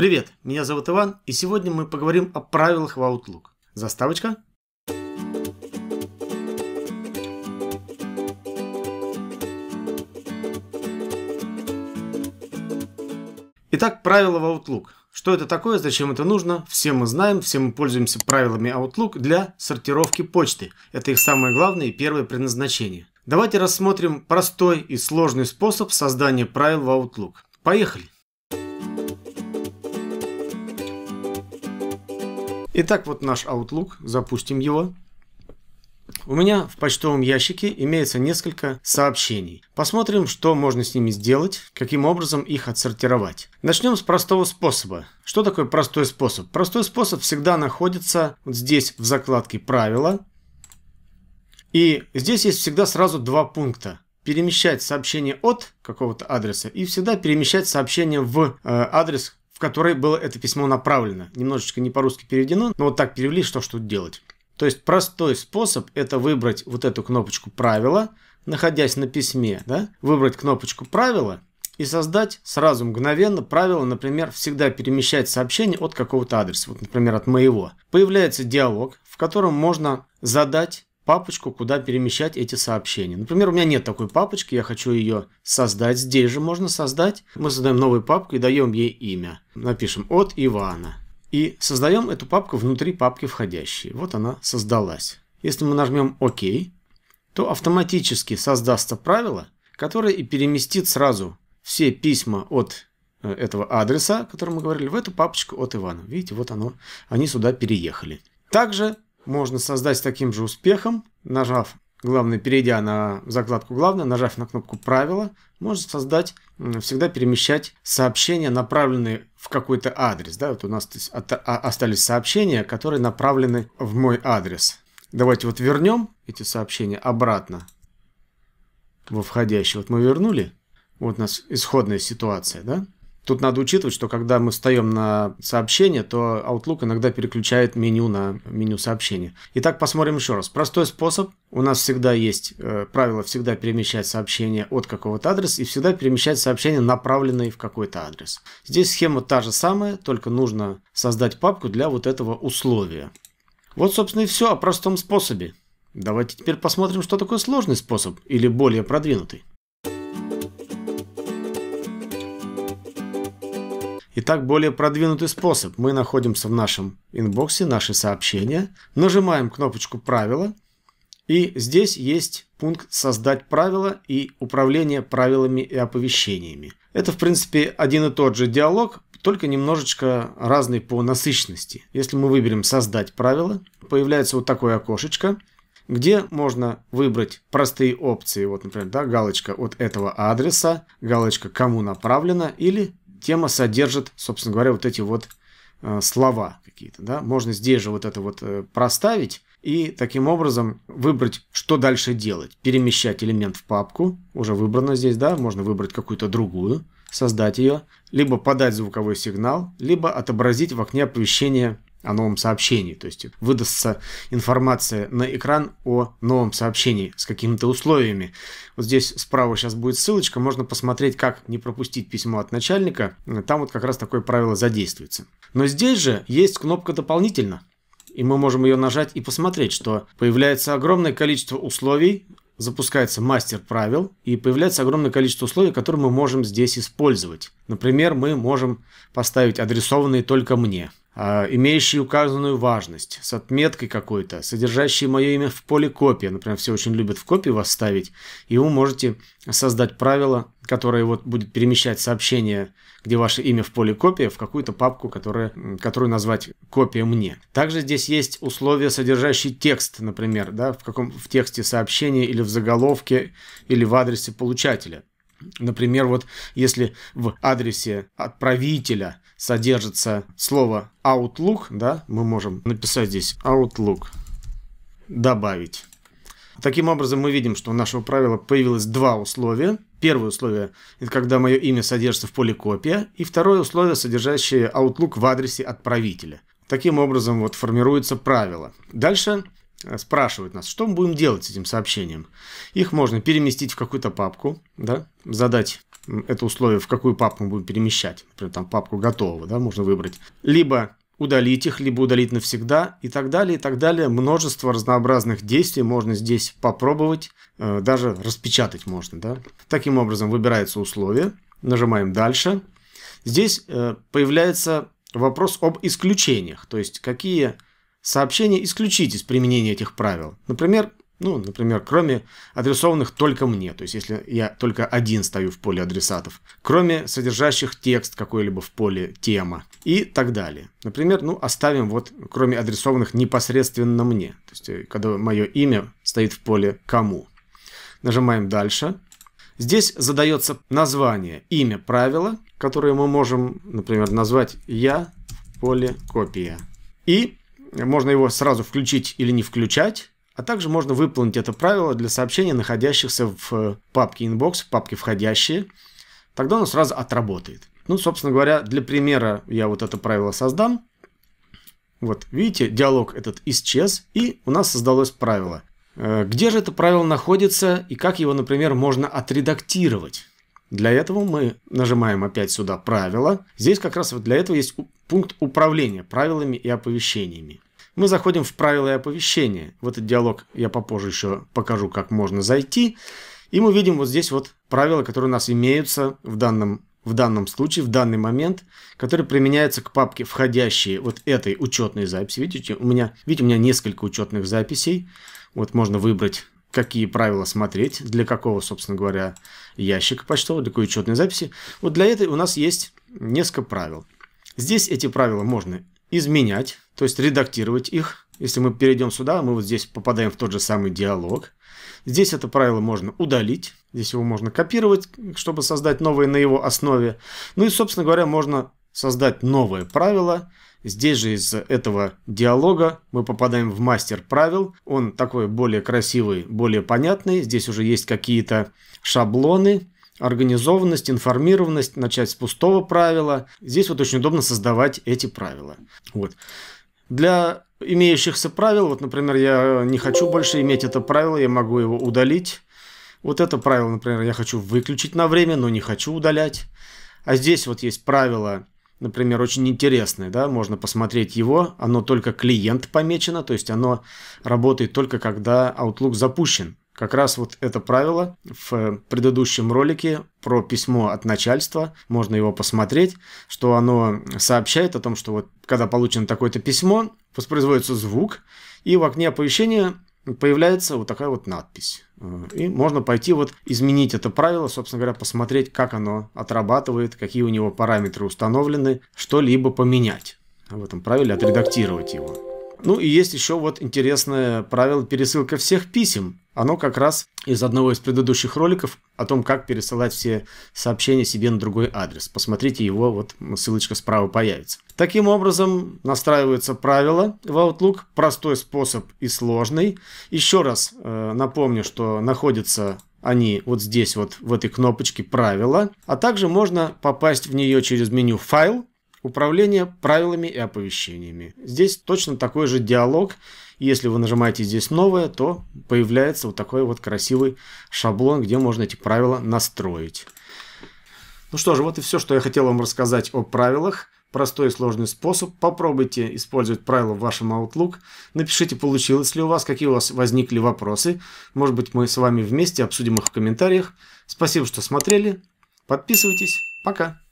Привет, меня зовут Иван, и сегодня мы поговорим о правилах в Outlook. Заставочка. Итак, правила в Outlook. Что это такое, зачем это нужно, все мы знаем, все мы пользуемся правилами Outlook для сортировки почты. Это их самое главное и первое предназначение. Давайте рассмотрим простой и сложный способ создания правил в Outlook. Поехали! Итак, вот наш Outlook, запустим его. У меня в почтовом ящике имеется несколько сообщений. Посмотрим, что можно с ними сделать, каким образом их отсортировать. Начнем с простого способа. Что такое простой способ? Простой способ всегда находится вот здесь в закладке «Правила». И здесь есть всегда сразу два пункта. Перемещать сообщение от какого-то адреса и всегда перемещать сообщение в э, адрес в которой было это письмо направлено. Немножечко не по-русски переведено, но вот так перевели, что ж тут делать. То есть простой способ – это выбрать вот эту кнопочку «Правила», находясь на письме, да, выбрать кнопочку «Правила», и создать сразу мгновенно правило, например, всегда перемещать сообщение от какого-то адреса, вот, например, от моего. Появляется диалог, в котором можно задать папочку, куда перемещать эти сообщения. Например, у меня нет такой папочки, я хочу ее создать. Здесь же можно создать. Мы создаем новую папку и даем ей имя. Напишем «От Ивана». И создаем эту папку внутри папки «Входящие». Вот она создалась. Если мы нажмем «Ок», то автоматически создастся правило, которое и переместит сразу все письма от э, этого адреса, о котором мы говорили, в эту папочку от Ивана. Видите, вот оно, они сюда переехали. Также можно создать с таким же успехом, нажав, главное, перейдя на закладку «Главное», нажав на кнопку «Правила», можно создать, всегда перемещать сообщения, направленные в какой-то адрес. Да? Вот у нас а, остались сообщения, которые направлены в мой адрес. Давайте вот вернем эти сообщения обратно во входящий. Вот мы вернули. Вот у нас исходная ситуация, да? Тут надо учитывать, что когда мы встаем на сообщение, то Outlook иногда переключает меню на меню сообщения. Итак, посмотрим еще раз. Простой способ. У нас всегда есть э, правило всегда перемещать сообщение от какого-то адреса и всегда перемещать сообщение, направленное в какой-то адрес. Здесь схема та же самая, только нужно создать папку для вот этого условия. Вот, собственно, и все о простом способе. Давайте теперь посмотрим, что такое сложный способ или более продвинутый. Итак, более продвинутый способ. Мы находимся в нашем инбоксе, наши сообщения, нажимаем кнопочку «Правила», и здесь есть пункт «Создать правила» и «Управление правилами и оповещениями». Это, в принципе, один и тот же диалог, только немножечко разный по насыщенности. Если мы выберем «Создать правила», появляется вот такое окошечко, где можно выбрать простые опции, вот, например, да, галочка от этого адреса, галочка кому направлено или тема содержит, собственно говоря, вот эти вот э, слова какие-то, да, можно здесь же вот это вот э, проставить и таким образом выбрать, что дальше делать. Перемещать элемент в папку, уже выбрано здесь, да, можно выбрать какую-то другую, создать ее, либо подать звуковой сигнал, либо отобразить в окне оповещения о новом сообщении. То есть выдастся информация на экран о новом сообщении с какими-то условиями. Вот здесь справа сейчас будет ссылочка, можно посмотреть, как не пропустить письмо от начальника. Там вот как раз такое правило задействуется. Но здесь же есть кнопка «Дополнительно». И мы можем ее нажать и посмотреть, что появляется огромное количество условий, запускается мастер правил и появляется огромное количество условий, которые мы можем здесь использовать. Например, мы можем поставить адресованные только мне. А, имеющие указанную важность, с отметкой какой-то, содержащие мое имя в поле копия. Например, все очень любят в копии вас ставить, и вы можете создать правило, которое вот будет перемещать сообщение, где ваше имя в поле копия, в какую-то папку, которая, которую назвать копия мне. Также здесь есть условия, содержащие текст, например, да, в, каком, в тексте сообщения или в заголовке, или в адресе получателя. Например, вот если в адресе отправителя содержится слово outlook, да, мы можем написать здесь outlook, добавить. Таким образом, мы видим, что у нашего правила появилось два условия. Первое условие – это когда мое имя содержится в поле «Копия», и второе условие, содержащее Outlook в адресе отправителя. Таким образом вот формируется правило. Дальше спрашивают нас, что мы будем делать с этим сообщением. Их можно переместить в какую-то папку, да, задать это условие, в какую папку мы будем перемещать. Например, там папку готового, да, можно выбрать. Либо удалить их, либо удалить навсегда и так далее, и так далее. Множество разнообразных действий можно здесь попробовать, э, даже распечатать можно. Да? Таким образом выбирается условие, нажимаем «Дальше». Здесь э, появляется вопрос об исключениях, то есть какие сообщения исключить из применения этих правил. Например, ну, например, кроме адресованных только мне, то есть если я только один стою в поле адресатов, кроме содержащих текст какой-либо в поле тема и так далее. Например, ну, оставим вот кроме адресованных непосредственно мне, то есть э, когда мое имя стоит в поле кому. Нажимаем дальше. Здесь задается название, имя правила, которое мы можем, например, назвать «я» в поле «копия». И можно его сразу включить или не включать. А также можно выполнить это правило для сообщений, находящихся в э, папке inbox, в папке входящие. Тогда оно сразу отработает. Ну, собственно говоря, для примера я вот это правило создам. Вот, видите, диалог этот исчез, и у нас создалось правило. Э, где же это правило находится и как его, например, можно отредактировать? Для этого мы нажимаем опять сюда «Правила». Здесь как раз вот для этого есть пункт управления правилами и оповещениями мы заходим в правила и оповещения. В этот диалог я попозже еще покажу, как можно зайти. И мы видим вот здесь вот правила, которые у нас имеются в данном, в данном случае, в данный момент, которые применяются к папке входящие вот этой учетной записи. Видите, у меня, видите, у меня несколько учетных записей. Вот можно выбрать какие правила смотреть, для какого, собственно говоря, ящика почтового, для какой учетной записи. Вот для этой у нас есть несколько правил. Здесь эти правила можно изменять, то есть редактировать их. Если мы перейдем сюда, мы вот здесь попадаем в тот же самый диалог. Здесь это правило можно удалить, здесь его можно копировать, чтобы создать новое на его основе. Ну и, собственно говоря, можно создать новое правило. Здесь же из этого диалога мы попадаем в мастер правил. Он такой более красивый, более понятный. Здесь уже есть какие-то шаблоны, организованность, информированность, начать с пустого правила. Здесь вот очень удобно создавать эти правила. Вот для имеющихся правил, вот, например, я не хочу больше иметь это правило, я могу его удалить. Вот это правило, например, я хочу выключить на время, но не хочу удалять. А здесь вот есть правило, например, очень интересное, да, можно посмотреть его, оно только клиент помечено, то есть оно работает только когда Outlook запущен. Как раз вот это правило в предыдущем ролике про письмо от начальства, можно его посмотреть, что оно сообщает о том, что вот когда получено такое-то письмо, воспроизводится звук, и в окне оповещения появляется вот такая вот надпись. И можно пойти вот изменить это правило, собственно говоря, посмотреть, как оно отрабатывает, какие у него параметры установлены, что-либо поменять в этом правиле, отредактировать его. Ну и есть еще вот интересное правило пересылка всех писем. Оно как раз из одного из предыдущих роликов о том, как пересылать все сообщения себе на другой адрес. Посмотрите его, вот ссылочка справа появится. Таким образом настраиваются правила в Outlook. Простой способ и сложный. Еще раз э, напомню, что находятся они вот здесь вот в этой кнопочке «Правила». А также можно попасть в нее через меню «Файл», Управление правилами и оповещениями. Здесь точно такой же диалог. Если вы нажимаете здесь новое, то появляется вот такой вот красивый шаблон, где можно эти правила настроить. Ну что же, вот и все, что я хотел вам рассказать о правилах. Простой и сложный способ. Попробуйте использовать правила в вашем Outlook. Напишите, получилось ли у вас, какие у вас возникли вопросы. Может быть, мы с вами вместе обсудим их в комментариях. Спасибо, что смотрели. Подписывайтесь. Пока.